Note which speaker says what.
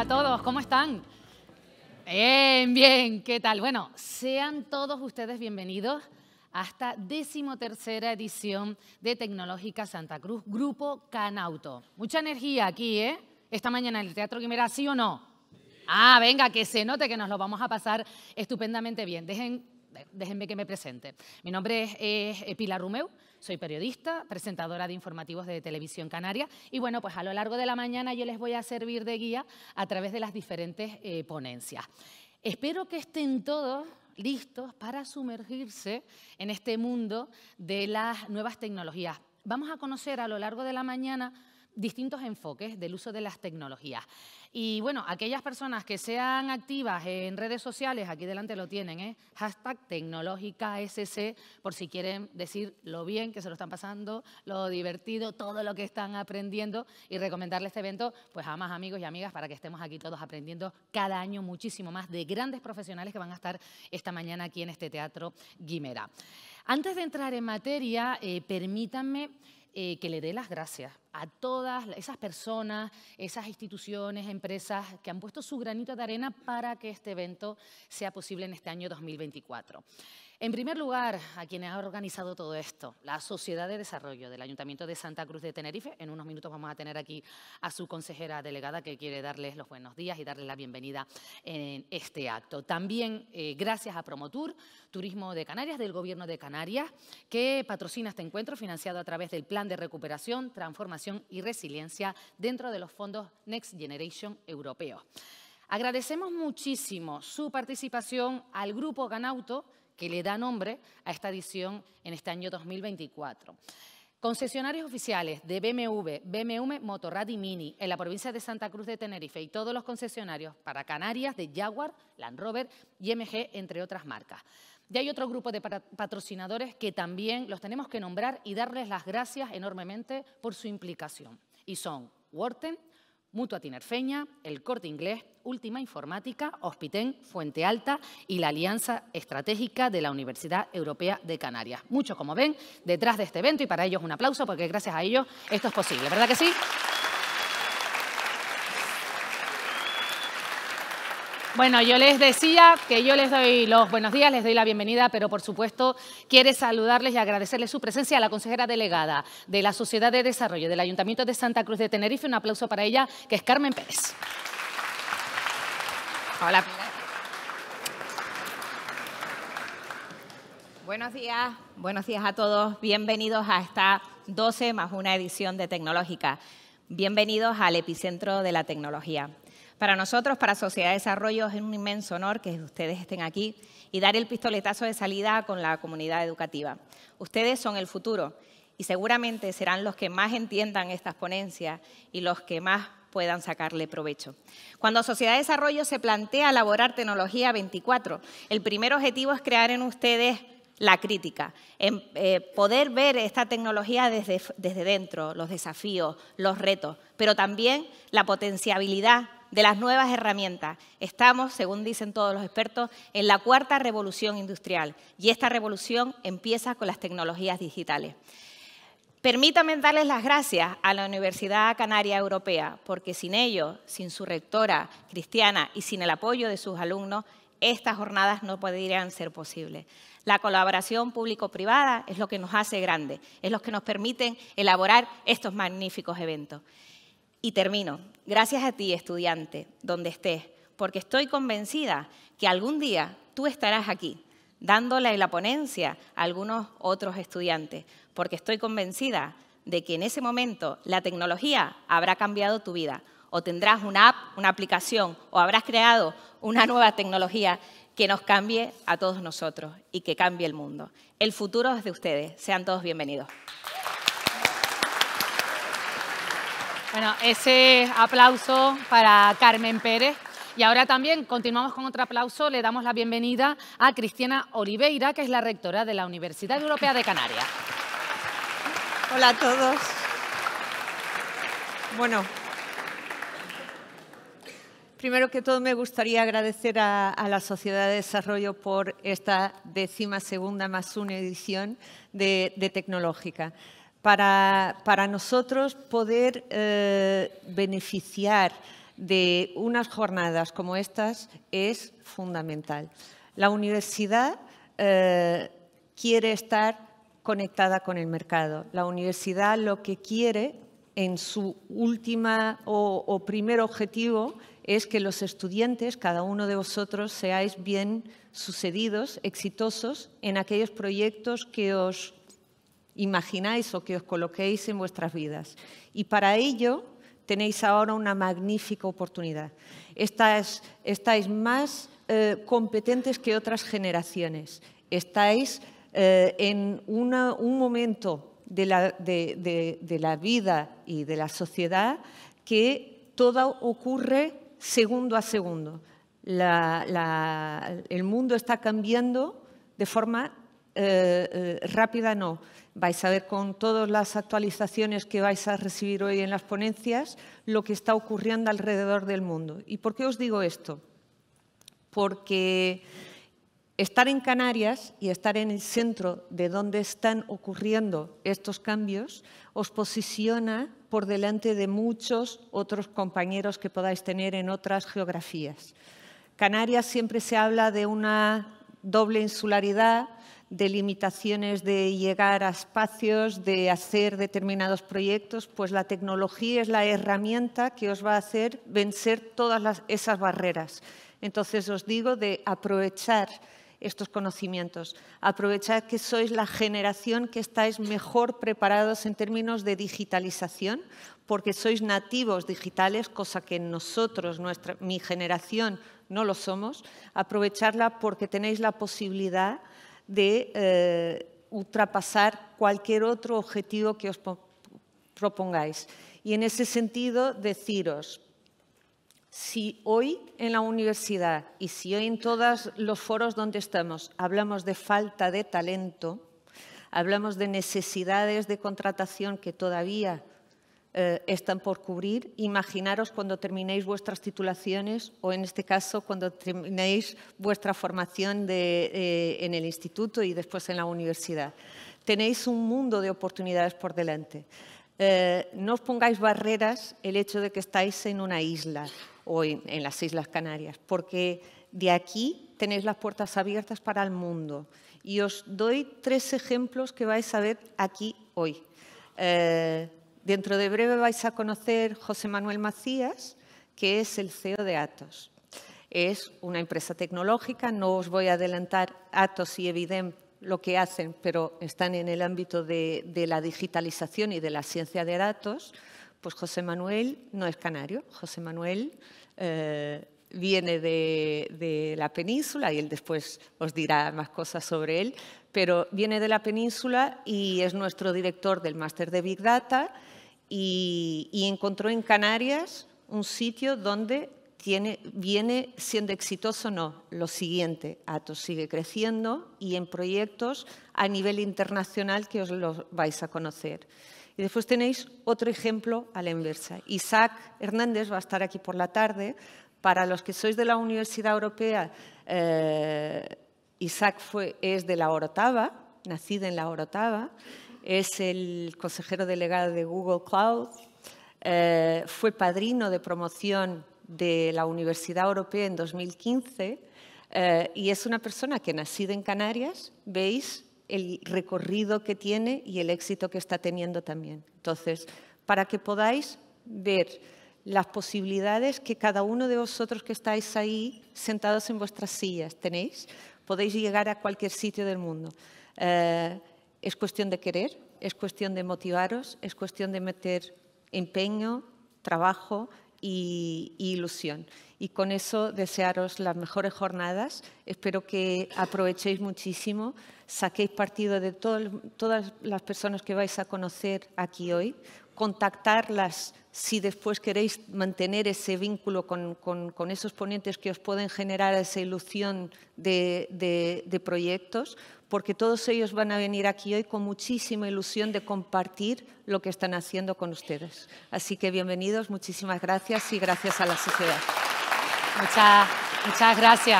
Speaker 1: a todos, ¿cómo están? Bien, bien, ¿qué tal? Bueno, sean todos ustedes bienvenidos a esta decimotercera edición de Tecnológica Santa Cruz, Grupo Canauto. Mucha energía aquí, ¿eh? Esta mañana en el Teatro Quimera, ¿sí o no? Ah, venga, que se note que nos lo vamos a pasar estupendamente bien. déjenme que me presente. Mi nombre es, es Pilar Rumeu, soy periodista, presentadora de informativos de Televisión Canaria y bueno, pues a lo largo de la mañana yo les voy a servir de guía a través de las diferentes eh, ponencias. Espero que estén todos listos para sumergirse en este mundo de las nuevas tecnologías. Vamos a conocer a lo largo de la mañana distintos enfoques del uso de las tecnologías. Y bueno, aquellas personas que sean activas en redes sociales, aquí delante lo tienen, ¿eh? hashtag tecnológica SC, por si quieren decir lo bien que se lo están pasando, lo divertido, todo lo que están aprendiendo y recomendarle este evento pues a más amigos y amigas para que estemos aquí todos aprendiendo cada año muchísimo más de grandes profesionales que van a estar esta mañana aquí en este Teatro Guimera. Antes de entrar en materia, eh, permítanme eh, que le dé las gracias a todas esas personas, esas instituciones, empresas que han puesto su granito de arena para que este evento sea posible en este año 2024. En primer lugar, a quienes ha organizado todo esto, la Sociedad de Desarrollo del Ayuntamiento de Santa Cruz de Tenerife. En unos minutos vamos a tener aquí a su consejera delegada que quiere darles los buenos días y darles la bienvenida en este acto. También eh, gracias a Promotur, Turismo de Canarias, del Gobierno de Canarias, que patrocina este encuentro financiado a través del Plan de Recuperación, Transformación y Resiliencia dentro de los fondos Next Generation europeos. Agradecemos muchísimo su participación al Grupo Ganauto, que le da nombre a esta edición en este año 2024. Concesionarios oficiales de BMW, BMW Motorrad y Mini en la provincia de Santa Cruz de Tenerife y todos los concesionarios para Canarias de Jaguar, Land Rover y MG, entre otras marcas. Y hay otro grupo de patrocinadores que también los tenemos que nombrar y darles las gracias enormemente por su implicación. Y son Worten, Mutua Tinerfeña, El Corte Inglés, Última Informática, Hospitén, Fuente Alta y la Alianza Estratégica de la Universidad Europea de Canarias. Muchos, como ven, detrás de este evento y para ellos un aplauso porque gracias a ellos esto es posible, ¿verdad que sí? Bueno, yo les decía que yo les doy los buenos días, les doy la bienvenida, pero por supuesto quiere saludarles y agradecerles su presencia a la consejera delegada de la Sociedad de Desarrollo del Ayuntamiento de Santa Cruz de Tenerife. Un aplauso para ella, que es Carmen Pérez.
Speaker 2: Hola. Buenos días, buenos días a todos. Bienvenidos a esta 12 más una edición de Tecnológica. Bienvenidos al epicentro de la tecnología. Para nosotros, para Sociedad de Desarrollo, es un inmenso honor que ustedes estén aquí y dar el pistoletazo de salida con la comunidad educativa. Ustedes son el futuro y seguramente serán los que más entiendan estas ponencias y los que más puedan sacarle provecho. Cuando Sociedad de Desarrollo se plantea elaborar Tecnología 24, el primer objetivo es crear en ustedes la crítica, en, eh, poder ver esta tecnología desde, desde dentro, los desafíos, los retos, pero también la potenciabilidad de las nuevas herramientas. Estamos, según dicen todos los expertos, en la cuarta revolución industrial y esta revolución empieza con las tecnologías digitales. Permítanme darles las gracias a la Universidad Canaria Europea, porque sin ellos, sin su rectora cristiana y sin el apoyo de sus alumnos, estas jornadas no podrían ser posibles. La colaboración público-privada es lo que nos hace grandes, es lo que nos permite elaborar estos magníficos eventos. Y termino. Gracias a ti, estudiante, donde estés, porque estoy convencida que algún día tú estarás aquí dándole la ponencia a algunos otros estudiantes, porque estoy convencida de que en ese momento la tecnología habrá cambiado tu vida, o tendrás una app, una aplicación, o habrás creado una nueva tecnología que nos cambie a todos nosotros y que cambie el mundo. El futuro es de ustedes. Sean todos bienvenidos.
Speaker 1: Bueno, ese aplauso para Carmen Pérez. Y ahora también continuamos con otro aplauso. Le damos la bienvenida a Cristiana Oliveira, que es la rectora de la Universidad Europea de Canarias. Hola a todos. Bueno,
Speaker 3: primero que todo me gustaría agradecer a, la Sociedad de Desarrollo por esta décima segunda más una edición de Tecnológica para, para nosotros poder eh, beneficiar de unas jornadas como estas es fundamental. La universidad eh, quiere estar conectada con el mercado. La universidad lo que quiere en su última o, primer objetivo es que los estudiantes, cada uno de vosotros, seáis bien sucedidos, exitosos en aquellos proyectos que os imagináis o que os coloquéis en vuestras vidas. Y para ello tenéis ahora una magnífica oportunidad. Estáis, más eh, competentes que otras generaciones. Estáis eh, en un momento de la, vida y de la sociedad que todo ocurre segundo a segundo. el mundo está cambiando de forma eh, eh, rápida no. Vais a ver con todas las actualizaciones que vais a recibir hoy en las ponencias lo que está ocurriendo alrededor del mundo. ¿Y por qué os digo esto? Porque estar en Canarias y estar en el centro de donde están ocurriendo estos cambios os posiciona por delante de muchos otros compañeros que podáis tener en otras geografías. Canarias siempre se habla de una doble insularidad, de limitaciones de llegar a espacios, de hacer determinados proyectos, pues la tecnología es la herramienta que os va a hacer vencer todas esas barreras. Entonces os digo de aprovechar estos conocimientos, aprovechar que sois la generación que estáis mejor preparados en términos de digitalización, porque sois nativos digitales, cosa que nosotros, nuestra, mi generación, no lo somos, aprovecharla porque tenéis la posibilidad de eh, ultrapasar cualquier otro objetivo que os propongáis. Y en ese sentido, deciros, si hoy en la universidad y si hoy en todos los foros donde estamos hablamos de falta de talento, hablamos de necesidades de contratación que todavía eh, están por cubrir. Imaginaros cuando terminéis vuestras titulaciones o en este caso cuando terminéis vuestra formación eh, en el instituto y después en la universidad. Tenéis un mundo de oportunidades por delante. Eh, no os pongáis barreras el hecho de que estáis en una isla o en, las Islas Canarias, porque de aquí tenéis las puertas abiertas para el mundo. Y os doy tres ejemplos que vais a ver aquí hoy. Dentro de breve vais a conocer José Manuel Macías, que es el CEO de Atos. Es una empresa tecnológica, no os voy a adelantar Atos y Evidem lo que hacen, pero están en el ámbito de, la digitalización y de la ciencia de datos. Pues José Manuel no es canario, José Manuel eh, viene de, la península, y él después os dirá más cosas sobre él, pero viene de la península y es nuestro director del máster de Big Data y, encontró en Canarias un sitio donde tiene, viene siendo exitoso no, lo siguiente, Atos sigue creciendo y en proyectos a nivel internacional que os lo vais a conocer. Y después tenéis otro ejemplo a la inversa. Isaac Hernández va a estar aquí por la tarde, para los que sois de la Universidad Europea, eh, Isaac fue, es de la Orotava, nacido en la Orotava, es el consejero delegado de Google Cloud, eh, fue padrino de promoción de la Universidad Europea en 2015 eh, y es una persona que nacida en Canarias, veis el recorrido que tiene y el éxito que está teniendo también. Entonces, para que podáis ver las posibilidades que cada uno de vosotros que estáis ahí sentados en vuestras sillas tenéis. Podéis llegar a cualquier sitio del mundo. Eh, es cuestión de querer, es cuestión de motivaros, es cuestión de meter empeño, trabajo y, ilusión. Y con eso desearos las mejores jornadas. Espero que aprovechéis muchísimo, saquéis partido de todas las personas que vais a conocer aquí hoy, contactarlas si después queréis mantener ese vínculo con, esos ponentes que os pueden generar esa ilusión de, proyectos, porque todos ellos van a venir aquí hoy con muchísima ilusión de compartir lo que están haciendo con ustedes. Así que bienvenidos, muchísimas gracias y gracias a la sociedad. muchas gracias.